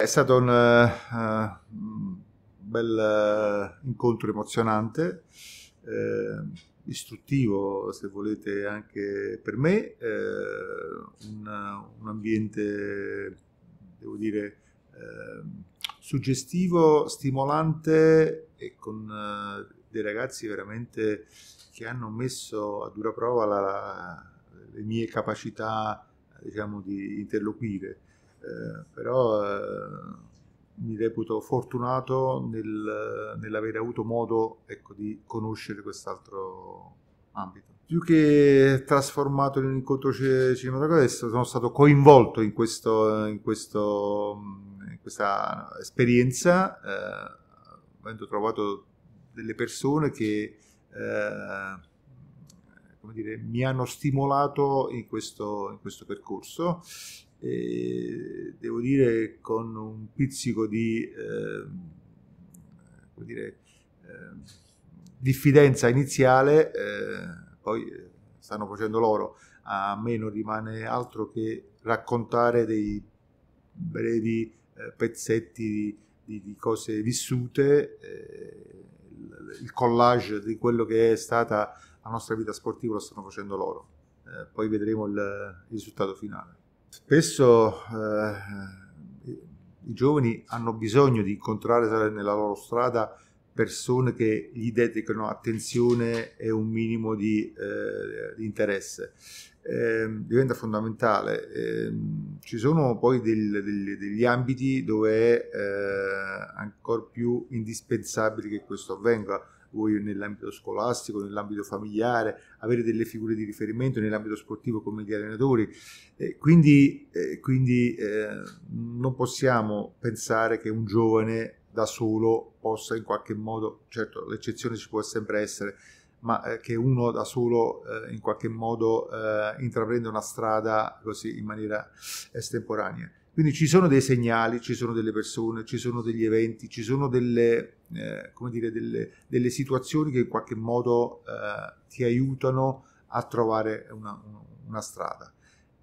È stato un uh, bel uh, incontro emozionante, eh, istruttivo se volete anche per me, eh, un, un, ambiente, devo dire, eh, suggestivo, stimolante e con dei ragazzi veramente che hanno messo a dura prova la, le mie capacità diciamo, di interloquire. Eh, però reputo fortunato nel, nell'avere avuto modo ecco, di conoscere quest'altro ambito. Più che trasformato in un incontro cinematografico, sono stato coinvolto in, questo, in, questo, in questa esperienza, eh, avendo trovato delle persone che eh, come dire, mi hanno stimolato in questo, in questo percorso e devo dire con un pizzico di eh, dire, ehm, diffidenza iniziale, eh, poi eh, stanno facendo loro, a me non rimane altro che raccontare dei brevi eh, pezzetti di, di, di cose vissute, eh, il, collage di quello che è stata la nostra vita sportiva lo stanno facendo loro. Eh, poi vedremo il risultato finale. Spesso eh, i giovani hanno bisogno di incontrare nella loro strada persone che gli dedicano attenzione e un minimo di, eh, di interesse. Eh, diventa fondamentale. Eh, ci sono poi del, del, degli ambiti dove è eh, ancora più indispensabile che questo avvenga voi nell'ambito scolastico, nell'ambito familiare, avere delle figure di riferimento nell'ambito sportivo come gli allenatori. Eh, quindi, eh, quindi non possiamo pensare che un giovane da solo possa in qualche modo, certo l'eccezione ci può sempre essere, ma eh, che uno da solo eh, in qualche modo eh, intraprenda una strada così in maniera estemporanea. Quindi ci sono dei segnali, ci sono delle persone, ci sono degli eventi, ci sono delle, eh, dire, delle, delle situazioni che in qualche modo eh, ti aiutano a trovare una, una strada.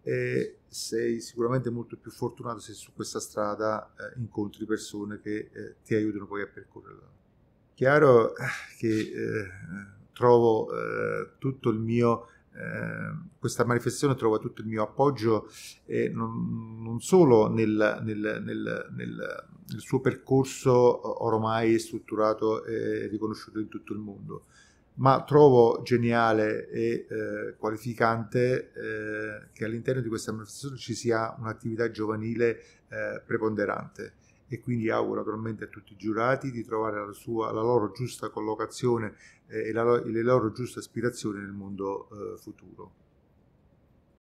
E sei sicuramente molto più fortunato se su questa strada eh, incontri persone che eh, ti aiutano poi a percorrerla. Chiaro eh, che eh, trovo tutto il mio Ehm, questa manifestazione trova tutto il mio appoggio eh, non, non, solo nel, nel, nel, nel, suo percorso ormai strutturato e riconosciuto in tutto il mondo, ma trovo geniale e eh, qualificante eh, che all'interno di questa manifestazione ci sia un'attività giovanile eh, preponderante e quindi auguro naturalmente a tutti i giurati di trovare la, sua, la loro giusta collocazione eh, e, la, e, le loro giuste aspirazioni nel mondo eh, futuro.